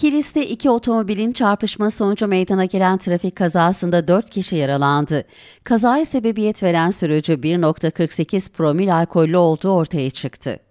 Kilis'te iki otomobilin çarpışma sonucu meydana gelen trafik kazasında 4 kişi yaralandı. Kazaya sebebiyet veren sürücü 1.48 promil alkollü olduğu ortaya çıktı.